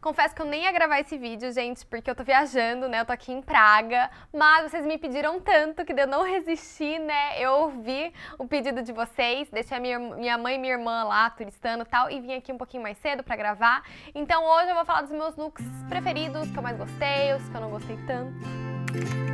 Confesso que eu nem ia gravar esse vídeo, gente, porque eu tô viajando, né? Eu tô aqui em Praga, mas vocês me pediram tanto que eu não resisti, né? Eu ouvi o pedido de vocês, deixei a minha, minha mãe e minha irmã lá turistando e tal, e vim aqui um pouquinho mais cedo pra gravar. Então hoje eu vou falar dos meus looks preferidos, que eu mais gostei, os que eu não gostei tanto.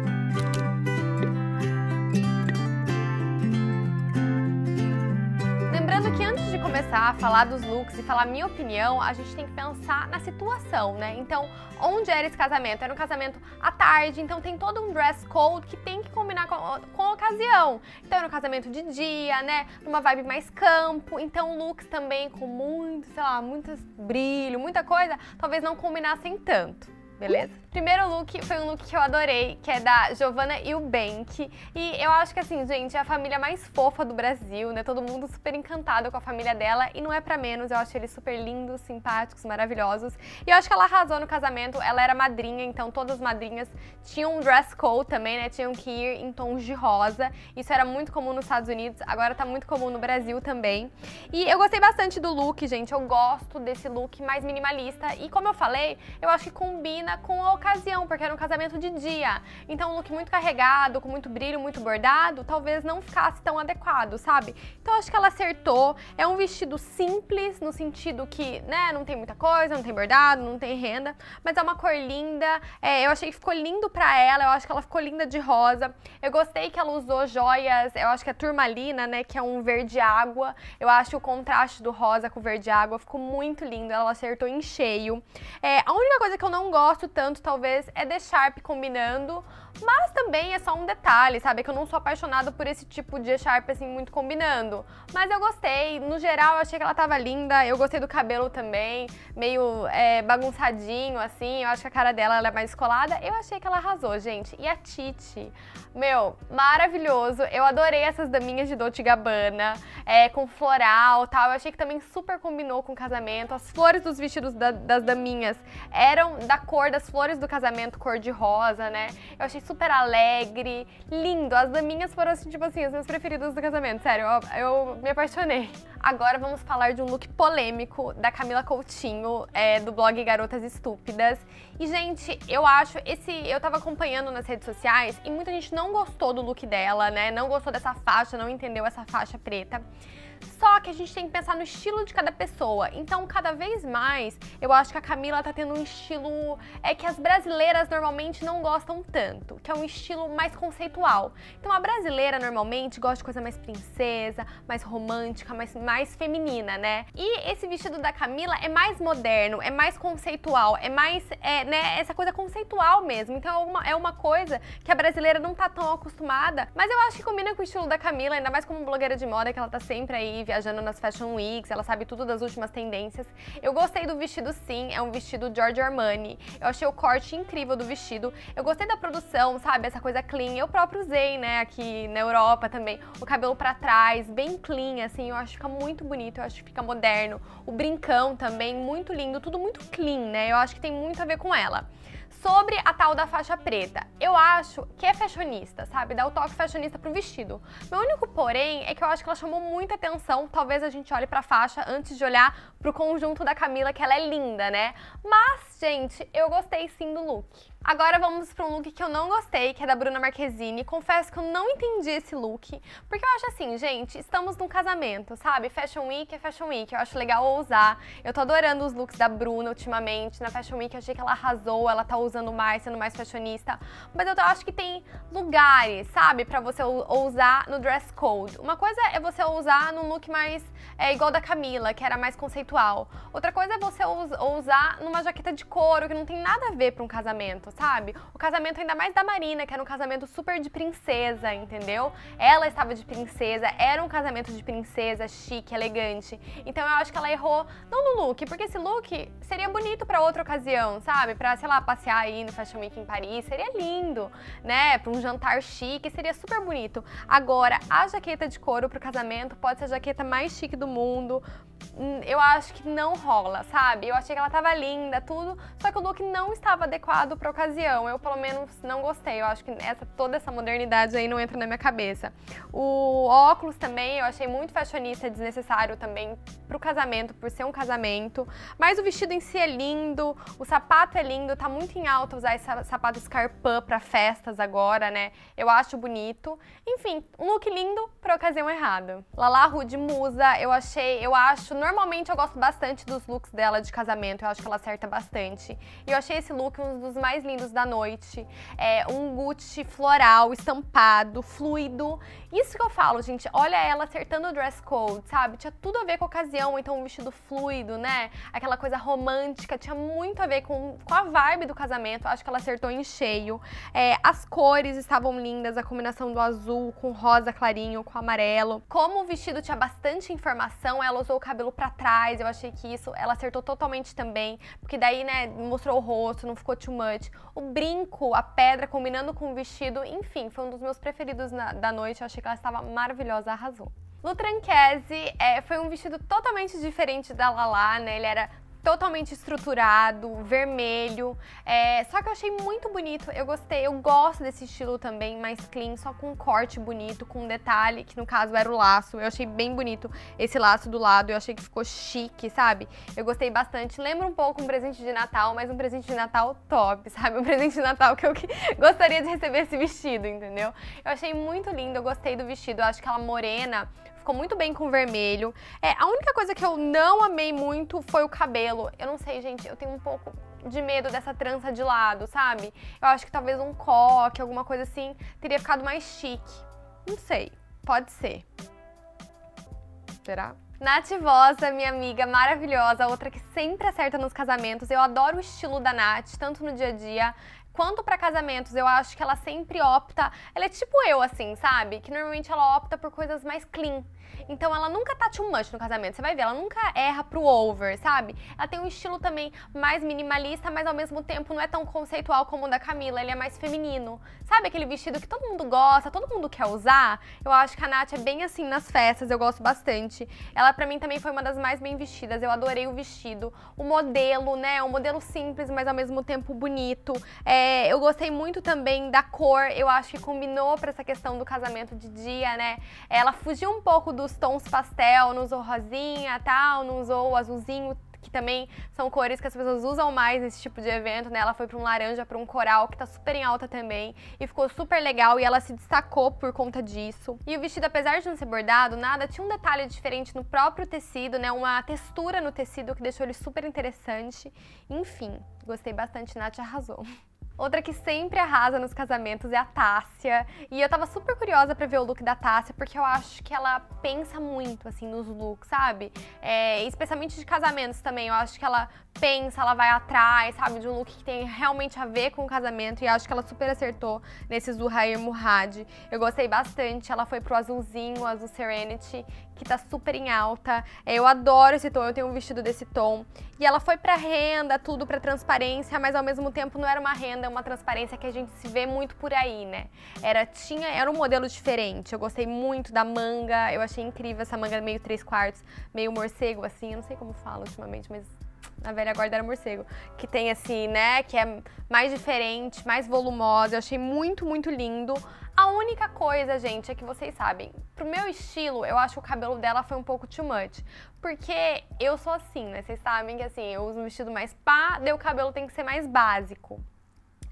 começar a falar dos looks e falar minha opinião, a gente tem que pensar na situação, né? Então, onde era esse casamento? Era um casamento à tarde, então tem todo um dress code que tem que combinar com, com a ocasião. Então, era um casamento de dia, né? Numa vibe mais campo, então looks também com muito, sei lá, muito brilho, muita coisa, talvez não combinassem tanto, beleza? Primeiro look foi um look que eu adorei, que é da Giovanna Eubank. E eu acho que assim, gente, é a família mais fofa do Brasil, né? Todo mundo super encantado com a família dela e não é pra menos, eu acho eles super lindos, simpáticos, maravilhosos. E eu acho que ela arrasou no casamento, ela era madrinha, então todas as madrinhas tinham um dress code também, né? Tinham que ir em tons de rosa. Isso era muito comum nos Estados Unidos, agora tá muito comum no Brasil também. E eu gostei bastante do look, gente. Eu gosto desse look mais minimalista e como eu falei, eu acho que combina com a ocasião ocasião, porque era um casamento de dia. Então, um look muito carregado, com muito brilho, muito bordado, talvez não ficasse tão adequado, sabe? Então, acho que ela acertou. É um vestido simples, no sentido que, né, não tem muita coisa, não tem bordado, não tem renda, mas é uma cor linda. É, eu achei que ficou lindo pra ela, eu acho que ela ficou linda de rosa. Eu gostei que ela usou joias, eu acho que é turmalina, né, que é um verde água. Eu acho o contraste do rosa com o verde água ficou muito lindo, ela acertou em cheio. É, a única coisa que eu não gosto tanto, talvez, talvez é D Sharp combinando mas também é só um detalhe, sabe? É que eu não sou apaixonada por esse tipo de echarpe, assim, muito combinando. Mas eu gostei. No geral, eu achei que ela tava linda. Eu gostei do cabelo também. Meio é, bagunçadinho, assim. Eu acho que a cara dela é mais colada. Eu achei que ela arrasou, gente. E a Titi? Meu, maravilhoso. Eu adorei essas daminhas de Dolce Gabbana. É, com floral tal. Eu achei que também super combinou com o casamento. As flores dos vestidos da, das daminhas eram da cor das flores do casamento, cor de rosa, né? Eu achei super alegre, lindo. As daminhas foram, assim, tipo assim, as minhas preferidas do casamento, sério, eu, eu me apaixonei. Agora vamos falar de um look polêmico da Camila Coutinho, é, do blog Garotas Estúpidas. E, gente, eu acho, esse, eu tava acompanhando nas redes sociais e muita gente não gostou do look dela, né, não gostou dessa faixa, não entendeu essa faixa preta. Só que a gente tem que pensar no estilo de cada pessoa. Então, cada vez mais, eu acho que a Camila tá tendo um estilo é que as brasileiras normalmente não gostam tanto, que é um estilo mais conceitual. Então, a brasileira normalmente gosta de coisa mais princesa, mais romântica, mais, mais feminina, né? E esse vestido da Camila é mais moderno, é mais conceitual, é mais, é, né, essa coisa conceitual mesmo. Então, é uma, é uma coisa que a brasileira não tá tão acostumada, mas eu acho que combina com o estilo da Camila, ainda mais como blogueira de moda que ela tá sempre aí aí viajando nas Fashion Weeks, ela sabe tudo das últimas tendências. Eu gostei do vestido sim, é um vestido Giorgio Armani. Eu achei o corte incrível do vestido. Eu gostei da produção, sabe? Essa coisa clean. Eu próprio usei, né, aqui na Europa também. O cabelo para trás, bem clean, assim. Eu acho que fica muito bonito, eu acho que fica moderno. O brincão também, muito lindo. Tudo muito clean, né? Eu acho que tem muito a ver com ela sobre a tal da faixa preta. Eu acho que é fashionista, sabe? Dá o toque fashionista pro vestido. Meu único porém é que eu acho que ela chamou muita atenção. Talvez a gente olhe pra faixa antes de olhar pro conjunto da Camila, que ela é linda, né? Mas, gente, eu gostei sim do look. Agora vamos para um look que eu não gostei, que é da Bruna Marquezine. Confesso que eu não entendi esse look, porque eu acho assim, gente, estamos num casamento, sabe? Fashion Week é Fashion Week, eu acho legal ousar. Eu tô adorando os looks da Bruna ultimamente, na Fashion Week eu achei que ela arrasou, ela tá usando mais, sendo mais fashionista, mas eu acho que tem lugares, sabe? para você ousar no dress code. Uma coisa é você ousar num look mais é, igual da Camila, que era mais conceitual. Outra coisa é você ousar numa jaqueta de couro, que não tem nada a ver para um casamento, sabe? O casamento ainda mais da Marina, que era um casamento super de princesa, entendeu? Ela estava de princesa, era um casamento de princesa, chique, elegante. Então eu acho que ela errou, não no look, porque esse look seria bonito para outra ocasião, sabe? Para, sei lá, passear aí no Fashion Week em Paris, seria lindo, né? Para um jantar chique, seria super bonito. Agora, a jaqueta de couro pro casamento pode ser a jaqueta mais chique do mundo. Hum, eu acho que não rola, sabe? Eu achei que ela tava linda, tudo, só que o look não estava adequado para ocasião ocasião. Eu, pelo menos, não gostei. Eu acho que essa, toda essa modernidade aí não entra na minha cabeça. O óculos também, eu achei muito fashionista, desnecessário também pro casamento, por ser um casamento. Mas o vestido em si é lindo, o sapato é lindo, tá muito em alta usar esse sapato escarpã pra festas agora, né? Eu acho bonito. Enfim, um look lindo pra ocasião errada. Lala Rude Musa, eu achei, eu acho, normalmente eu gosto bastante dos looks dela de casamento, eu acho que ela acerta bastante. E eu achei esse look um dos mais lindos da noite. É um Gucci floral, estampado, fluido isso que eu falo, gente, olha ela acertando o dress code, sabe? Tinha tudo a ver com a ocasião, então um vestido fluido, né? Aquela coisa romântica, tinha muito a ver com, com a vibe do casamento. Acho que ela acertou em cheio. É, as cores estavam lindas, a combinação do azul com rosa clarinho, com amarelo. Como o vestido tinha bastante informação, ela usou o cabelo para trás, eu achei que isso ela acertou totalmente também, porque daí, né, mostrou o rosto, não ficou too much. O brinco, a pedra combinando com o vestido, enfim, foi um dos meus preferidos na, da noite, eu achei ela estava maravilhosa, arrasou. Lutranchese é, foi um vestido totalmente diferente da Lala, né? Ele era totalmente estruturado, vermelho. É, só que eu achei muito bonito, eu gostei, eu gosto desse estilo também, mais clean, só com um corte bonito, com um detalhe, que no caso era o laço. Eu achei bem bonito esse laço do lado, eu achei que ficou chique, sabe? Eu gostei bastante. Lembra um pouco um presente de Natal, mas um presente de Natal top, sabe? Um presente de Natal que eu gostaria de receber esse vestido, entendeu? Eu achei muito lindo, eu gostei do vestido, eu acho que ela morena ficou muito bem com o vermelho. É, a única coisa que eu não amei muito foi o cabelo. Eu não sei, gente, eu tenho um pouco de medo dessa trança de lado, sabe? Eu acho que talvez um coque, alguma coisa assim, teria ficado mais chique. Não sei, pode ser. Será? Nativosa, minha amiga maravilhosa, outra que sempre acerta nos casamentos. Eu adoro o estilo da Nath, tanto no dia a dia quanto para casamentos, eu acho que ela sempre opta. Ela é tipo eu, assim, sabe? Que normalmente ela opta por coisas mais clean. Então ela nunca tá too much no casamento, você vai ver, ela nunca erra pro over, sabe? Ela tem um estilo também mais minimalista, mas ao mesmo tempo não é tão conceitual como o da Camila, ele é mais feminino. Sabe aquele vestido que todo mundo gosta, todo mundo quer usar? Eu acho que a Nath é bem assim nas festas, eu gosto bastante. Ela pra mim também foi uma das mais bem vestidas, eu adorei o vestido, o modelo, né? Um modelo simples, mas ao mesmo tempo bonito. É, eu gostei muito também da cor, eu acho que combinou pra essa questão do casamento de dia, né? Ela fugiu um pouco dos tons pastel, não usou rosinha, tal, não usou azulzinho, que também são cores que as pessoas usam mais nesse tipo de evento, né? Ela foi para um laranja, para um coral, que tá super em alta também, e ficou super legal e ela se destacou por conta disso. E o vestido, apesar de não ser bordado, nada, tinha um detalhe diferente no próprio tecido, né? Uma textura no tecido que deixou ele super interessante. Enfim, gostei bastante, Nath arrasou. Outra que sempre arrasa nos casamentos é a Tássia. E eu tava super curiosa para ver o look da Tássia, porque eu acho que ela pensa muito, assim, nos looks, sabe? É, especialmente de casamentos também. Eu acho que ela pensa, ela vai atrás, sabe? De um look que tem realmente a ver com o casamento. E acho que ela super acertou nesse Zuhair Murad. Eu gostei bastante. Ela foi pro azulzinho, o azul Serenity, que tá super em alta. É, eu adoro esse tom, eu tenho um vestido desse tom. E ela foi pra renda, tudo pra transparência, mas ao mesmo tempo não era uma renda é uma transparência que a gente se vê muito por aí, né? Era, tinha, era um modelo diferente. Eu gostei muito da manga, eu achei incrível essa manga meio 3 quartos, meio morcego, assim. Eu não sei como fala ultimamente, mas na velha guarda era morcego, que tem assim, né, que é mais diferente, mais volumosa, eu achei muito, muito lindo. A única coisa, gente, é que vocês sabem, pro meu estilo, eu acho que o cabelo dela foi um pouco too much, porque eu sou assim, né, vocês sabem que assim, eu uso um vestido mais pá, daí o cabelo tem que ser mais básico.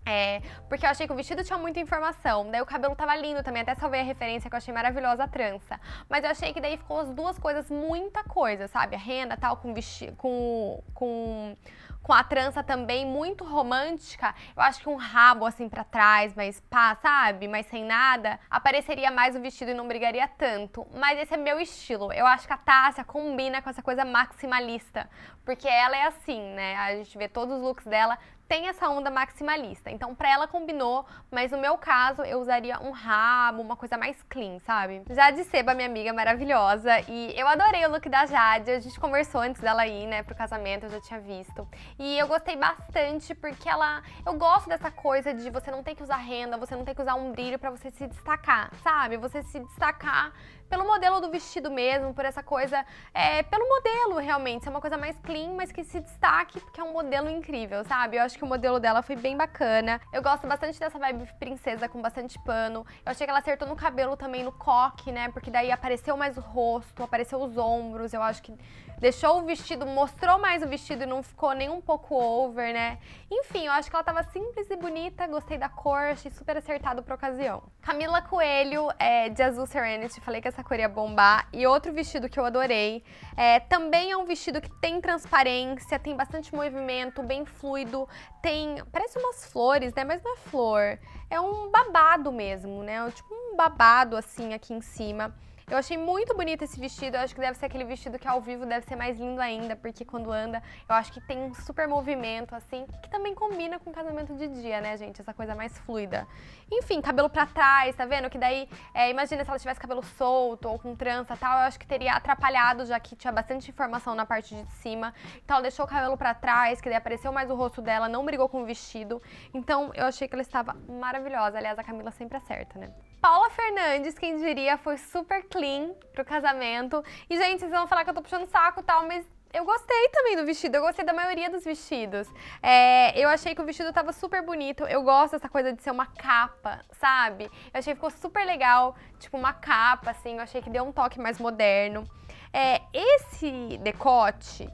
É, porque eu achei que o vestido tinha muita informação. Daí o cabelo tava lindo também, até salvei a referência que eu achei maravilhosa a trança. Mas eu achei que daí ficou as duas coisas, muita coisa, sabe? A renda tal, com vestido, com, com, com a trança também, muito romântica. Eu acho que um rabo assim para trás, mas pá, sabe? Mas sem nada, apareceria mais o vestido e não brigaria tanto. Mas esse é meu estilo. Eu acho que a Tássia combina com essa coisa maximalista. Porque ela é assim, né? A gente vê todos os looks dela tem essa onda maximalista. Então, pra ela combinou, mas no meu caso, eu usaria um rabo, uma coisa mais clean, sabe? Já Seba, minha amiga é maravilhosa, e eu adorei o look da Jade. A gente conversou antes dela ir, né, pro casamento, eu já tinha visto. E eu gostei bastante porque ela. Eu gosto dessa coisa de você não ter que usar renda, você não ter que usar um brilho para você se destacar, sabe? Você se destacar pelo modelo do vestido mesmo, por essa coisa, é, pelo modelo realmente, ser é uma coisa mais clean, mas que se destaque, porque é um modelo incrível, sabe? Eu acho que o modelo dela foi bem bacana. Eu gosto bastante dessa vibe princesa com bastante pano. Eu achei que ela acertou no cabelo também, no coque, né? Porque daí apareceu mais o rosto, apareceu os ombros, eu acho que deixou o vestido, mostrou mais o vestido e não ficou nem um pouco over, né? Enfim, eu acho que ela tava simples e bonita, gostei da cor, achei super acertado pra ocasião. Camila Coelho, é, de Azul Serenity, falei que essa cor ia bombar. E outro vestido que eu adorei, é, também é um vestido que tem transparência, tem bastante movimento, bem fluido, tem... parece umas flores, né? Mas não é flor, é um babado mesmo, né? É tipo um babado, assim, aqui em cima. Eu achei muito bonito esse vestido. Eu acho que deve ser aquele vestido que ao vivo deve ser mais lindo ainda, porque quando anda, eu acho que tem um super movimento, assim, que também combina com casamento de dia, né, gente? Essa coisa mais fluida. Enfim, cabelo pra trás, tá vendo? Que daí, é, imagina se ela tivesse cabelo solto ou com trança tal, eu acho que teria atrapalhado, já que tinha bastante informação na parte de cima. Então ela deixou o cabelo pra trás, que daí apareceu mais o rosto dela, não brigou com o vestido. Então eu achei que ela estava maravilhosa. Aliás, a Camila sempre acerta, né? Paula Fernandes, quem diria, foi super clean pro casamento. E, gente, vocês vão falar que eu tô puxando saco e tal, mas eu gostei também do vestido, eu gostei da maioria dos vestidos. É, eu achei que o vestido tava super bonito, eu gosto dessa coisa de ser uma capa, sabe? Eu achei que ficou super legal, tipo uma capa, assim, eu achei que deu um toque mais moderno. É, esse decote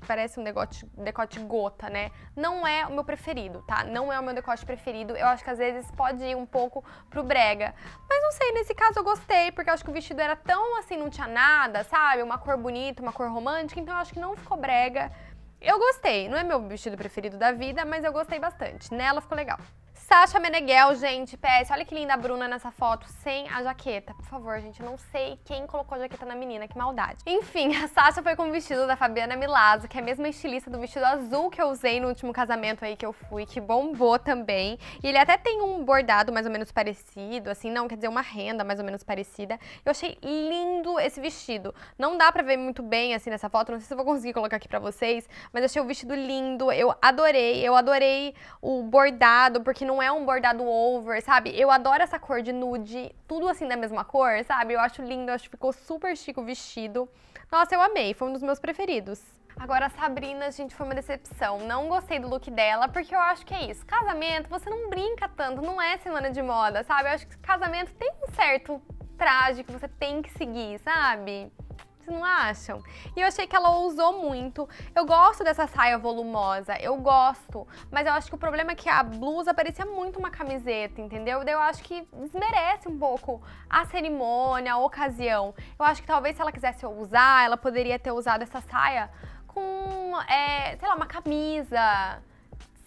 que parece um decote, decote gota, né? Não é o meu preferido, tá? Não é o meu decote preferido. Eu acho que às vezes pode ir um pouco pro brega. Mas não sei, nesse caso eu gostei, porque eu acho que o vestido era tão assim, não tinha nada, sabe? Uma cor bonita, uma cor romântica, então eu acho que não ficou brega. Eu gostei, não é meu vestido preferido da vida, mas eu gostei bastante. Nela ficou legal. Sasha Meneghel, gente, PS, olha que linda a Bruna nessa foto, sem a jaqueta. Por favor, gente, eu não sei quem colocou a jaqueta na menina, que maldade. Enfim, a Sasha foi com o vestido da Fabiana Milazzo, que é a mesma estilista do vestido azul que eu usei no último casamento aí que eu fui, que bombou também. E ele até tem um bordado mais ou menos parecido, assim, não, quer dizer, uma renda mais ou menos parecida. Eu achei lindo esse vestido. Não dá pra ver muito bem, assim, nessa foto, não sei se eu vou conseguir colocar aqui pra vocês, mas achei o vestido lindo, eu adorei, eu adorei o bordado, porque não não é um bordado over, sabe? Eu adoro essa cor de nude, tudo assim da mesma cor, sabe? Eu acho lindo, eu acho que ficou super chique o vestido. Nossa, eu amei, foi um dos meus preferidos. Agora a Sabrina, gente, foi uma decepção. Não gostei do look dela, porque eu acho que é isso. Casamento, você não brinca tanto, não é semana de moda, sabe? Eu acho que casamento tem um certo traje que você tem que seguir, sabe? Vocês não acham? E eu achei que ela ousou muito. Eu gosto dessa saia volumosa, eu gosto. Mas eu acho que o problema é que a blusa parecia muito uma camiseta, entendeu? Daí eu acho que desmerece um pouco a cerimônia, a ocasião. Eu acho que talvez se ela quisesse usar, ela poderia ter usado essa saia com, é, sei lá, uma camisa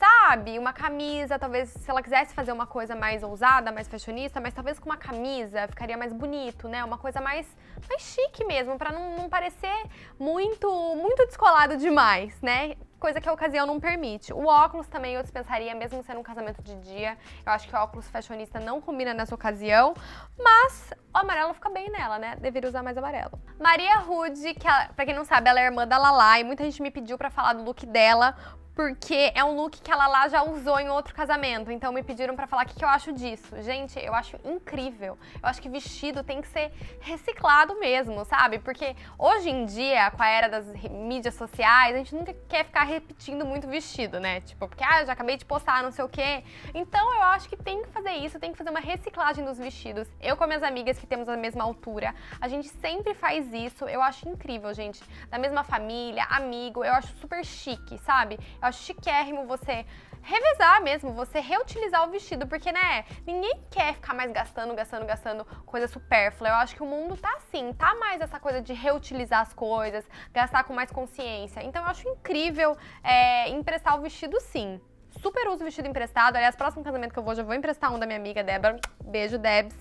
sabe, uma camisa, talvez se ela quisesse fazer uma coisa mais ousada, mais fashionista, mas talvez com uma camisa ficaria mais bonito, né? Uma coisa mais, mais chique mesmo, para não, não parecer muito, muito descolado demais, né? coisa que a ocasião não permite. O óculos também eu dispensaria, mesmo sendo um casamento de dia. Eu acho que o óculos fashionista não combina nessa ocasião, mas o amarelo fica bem nela, né? Deveria usar mais amarelo. Maria Rude, que ela, pra quem não sabe, ela é irmã da Lala e muita gente me pediu para falar do look dela, porque é um look que ela lá já usou em outro casamento. Então me pediram para falar o que, que, eu acho disso. Gente, eu acho incrível. Eu acho que vestido tem que ser reciclado mesmo, sabe? Porque hoje em dia, com a era das mídias sociais, a gente nunca quer ficar repetindo muito vestido, né? Tipo, porque ah, já acabei de postar, não sei o quê. Então eu acho que tem que fazer isso, tem que fazer uma reciclagem dos vestidos. Eu com minhas amigas que temos a mesma altura, a gente sempre faz isso. Eu acho incrível, gente. Da mesma família, amigo, eu acho super chique, sabe? acho chiquérrimo você revezar mesmo, você reutilizar o vestido, porque, né, ninguém quer ficar mais gastando, gastando, gastando coisa supérflua. Eu acho que o mundo tá assim, tá mais essa coisa de reutilizar as coisas, gastar com mais consciência. Então eu acho incrível é, emprestar o vestido sim. Super uso vestido emprestado. Aliás, próximo casamento que eu vou, já vou emprestar um da minha amiga Débora. Beijo, Debs.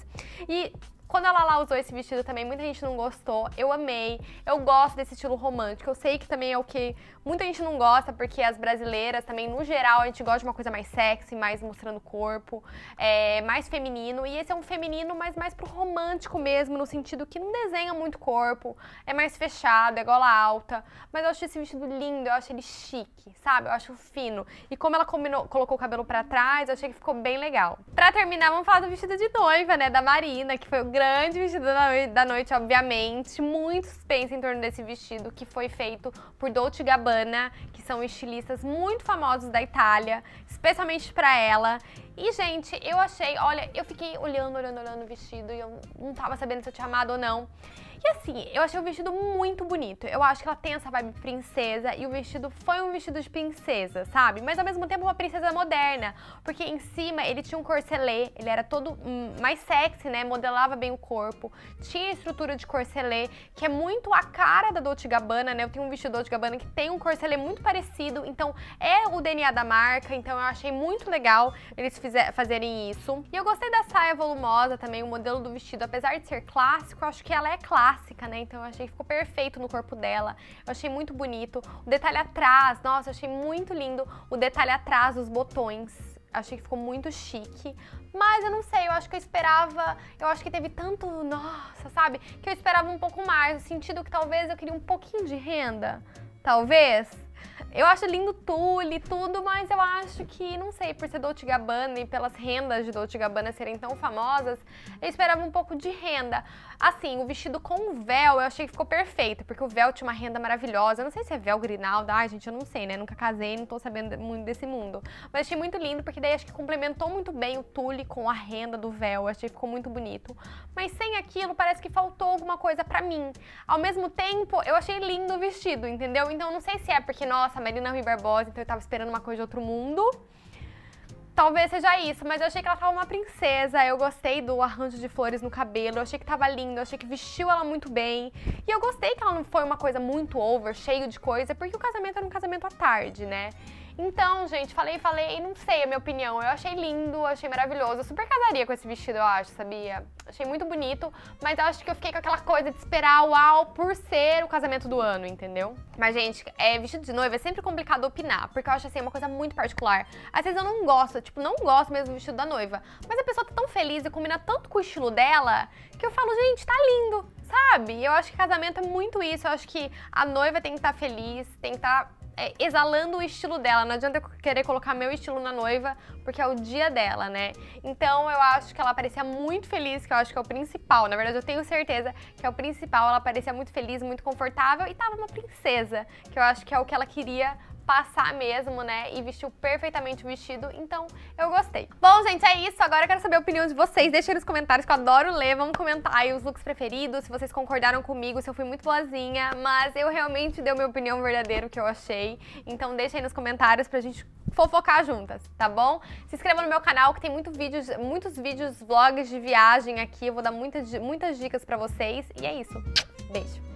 E quando a Lala usou esse vestido também, muita gente não gostou. Eu amei. Eu gosto desse estilo romântico. Eu sei que também é o que Muita gente não gosta porque as brasileiras também, no geral, a gente gosta de uma coisa mais sexy, mais mostrando o corpo, é, mais feminino. E esse é um feminino, mas mais pro romântico mesmo, no sentido que não desenha muito corpo, é mais fechado, é gola alta. Mas eu acho esse vestido lindo, eu acho ele chique, sabe? Eu acho fino. E como ela combinou, colocou o cabelo para trás, eu achei que ficou bem legal. Pra terminar, vamos falar do vestido de noiva, né? Da Marina, que foi o grande vestido da noite, obviamente. Muito suspense em torno desse vestido, que foi feito por Dolce Gabbana Giovanna, que são estilistas muito famosos da Itália, especialmente para ela. E, gente, eu achei, olha, eu fiquei olhando, olhando, olhando o vestido e eu não tava sabendo se eu tinha amado ou não. E assim, eu achei o vestido muito bonito. Eu acho que ela tem essa vibe princesa e o vestido foi um vestido de princesa, sabe? Mas ao mesmo tempo uma princesa moderna, porque em cima ele tinha um corselê, ele era todo hum, mais sexy, né? Modelava bem o corpo, tinha estrutura de corselê, que é muito a cara da Dolce Gabbana, né? Eu tenho um vestido Dolce Gabbana que tem um corselê muito parecido, então é o DNA da marca, então eu achei muito legal eles fizer, fazerem isso. E eu gostei da saia volumosa também, o modelo do vestido, apesar de ser clássico, eu acho que ela é clássica clássica, né? Então eu achei que ficou perfeito no corpo dela. Eu achei muito bonito. O detalhe atrás, nossa, eu achei muito lindo o detalhe atrás dos botões achei que ficou muito chique. Mas eu não sei, eu acho que eu esperava, eu acho que teve tanto, nossa, sabe? Que eu esperava um pouco mais, no sentido que talvez eu queria um pouquinho de renda, talvez. Eu acho lindo tule e tudo, mas eu acho que, não sei, por ser Dolce Gabbana e pelas rendas de Dolce Gabbana serem tão famosas, eu esperava um pouco de renda. Assim, o vestido com o véu eu achei que ficou perfeito, porque o véu tinha uma renda maravilhosa. Eu não sei se é véu grinalda, ai gente, eu não sei, né? Nunca casei, não tô sabendo muito desse mundo. Mas achei muito lindo, porque daí acho que complementou muito bem o tule com a renda do véu. Eu achei que ficou muito bonito. Mas sem aquilo, parece que faltou alguma coisa pra mim. Ao mesmo tempo, eu achei lindo o vestido, entendeu? Então não sei se é porque, nossa, Marina Rui Barbosa, então eu tava esperando uma coisa de outro mundo. Talvez seja isso, mas eu achei que ela tava uma princesa. Eu gostei do arranjo de flores no cabelo, eu achei que tava lindo, eu achei que vestiu ela muito bem. E eu gostei que ela não foi uma coisa muito over, cheio de coisa, porque o casamento era um casamento à tarde, né? Então, gente, falei, falei, não sei a minha opinião. Eu achei lindo, achei maravilhoso. Eu super casaria com esse vestido, eu acho, sabia? Achei muito bonito, mas eu acho que eu fiquei com aquela coisa de esperar uau por ser o casamento do ano, entendeu? Mas, gente, é, vestido de noiva é sempre complicado opinar, porque eu acho assim, uma coisa muito particular. Às vezes eu não gosto, tipo, não gosto mesmo do vestido da noiva. Mas a pessoa tá tão feliz e combina tanto com o estilo dela que eu falo, gente, tá lindo, sabe? Eu acho que casamento é muito isso. Eu acho que a noiva tem que estar tá feliz, tem que estar. Tá é, exalando o estilo dela. Não adianta eu querer colocar meu estilo na noiva, porque é o dia dela, né? Então eu acho que ela parecia muito feliz, que eu acho que é o principal. Na verdade, eu tenho certeza que é o principal. Ela parecia muito feliz, muito confortável e tava uma princesa, que eu acho que é o que ela queria passar mesmo, né? E vestiu perfeitamente o vestido, então eu gostei. Bom, gente, é isso. Agora eu quero saber a opinião de vocês. Deixa aí nos comentários que eu adoro ler. Vamos comentar aí os looks preferidos, se vocês concordaram comigo, se eu fui muito boazinha, mas eu realmente dei minha opinião verdadeira, o que eu achei. Então deixa aí nos comentários pra gente fofocar juntas, tá bom? Se inscreva no meu canal que tem muito vídeos, muitos vídeos, vlogs de viagem aqui. Eu vou dar muitas, muitas dicas pra vocês. E é isso. Beijo!